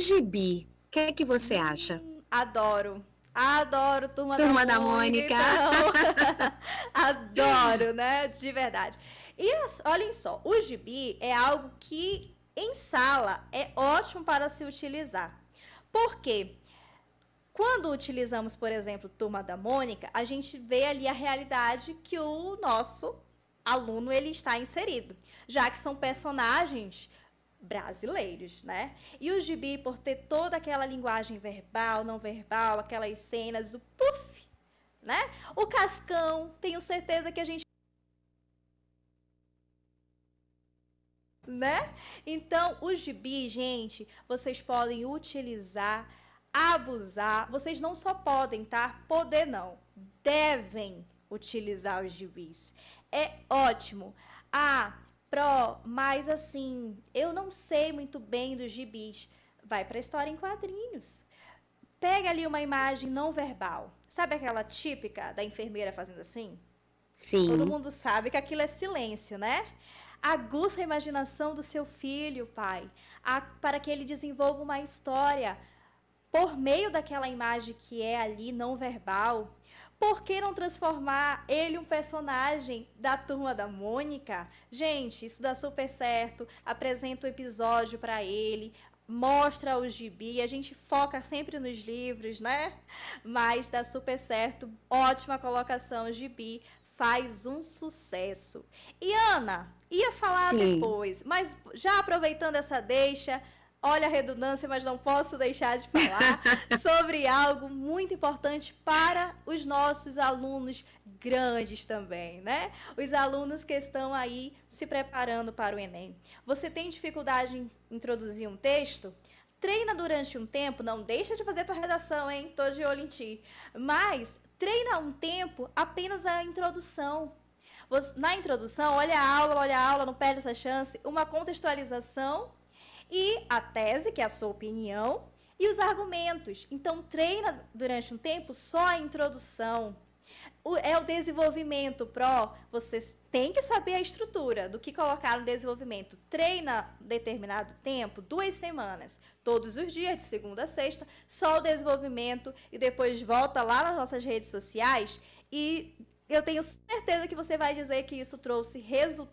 gibi, o que é que você acha? Adoro. Adoro Turma, Turma da, da Mônica. Mônica. Adoro, né? De verdade. E olhem só, o gibi é algo que em sala é ótimo para se utilizar. Por quê? Quando utilizamos, por exemplo, Turma da Mônica, a gente vê ali a realidade que o nosso aluno ele está inserido, já que são personagens brasileiros, né? E o gibi, por ter toda aquela linguagem verbal, não verbal, aquelas cenas, o puff, né? O cascão, tenho certeza que a gente né? Então, o gibi, gente, vocês podem utilizar, abusar. Vocês não só podem, tá? Poder não. Devem utilizar os gibis. É ótimo. Ah, Pro, mas assim, eu não sei muito bem dos gibis. Vai para a história em quadrinhos. Pega ali uma imagem não verbal. Sabe aquela típica da enfermeira fazendo assim? Sim. Todo mundo sabe que aquilo é silêncio, né? Aguça a imaginação do seu filho, pai, a, para que ele desenvolva uma história por meio daquela imagem que é ali não verbal, por que não transformar ele um personagem da turma da Mônica? Gente, isso dá super certo. Apresenta o episódio para ele, mostra o gibi, a gente foca sempre nos livros, né? Mas dá super certo. Ótima colocação, o gibi faz um sucesso. E Ana, ia falar Sim. depois, mas já aproveitando essa deixa, olha a redundância, mas não posso deixar de falar sobre algo muito importante para os nossos alunos grandes também, né? Os alunos que estão aí se preparando para o Enem. Você tem dificuldade em introduzir um texto? Treina durante um tempo, não deixa de fazer tua redação, hein? Tô de olho em ti. Mas treina um tempo apenas a introdução. Na introdução, olha a aula, olha a aula, não perde essa chance. Uma contextualização e a tese, que é a sua opinião, e os argumentos. Então, treina durante um tempo só a introdução. O, é o desenvolvimento pro, você tem que saber a estrutura do que colocar no desenvolvimento. Treina determinado tempo, duas semanas, todos os dias, de segunda a sexta, só o desenvolvimento e depois volta lá nas nossas redes sociais e eu tenho certeza que você vai dizer que isso trouxe resultado.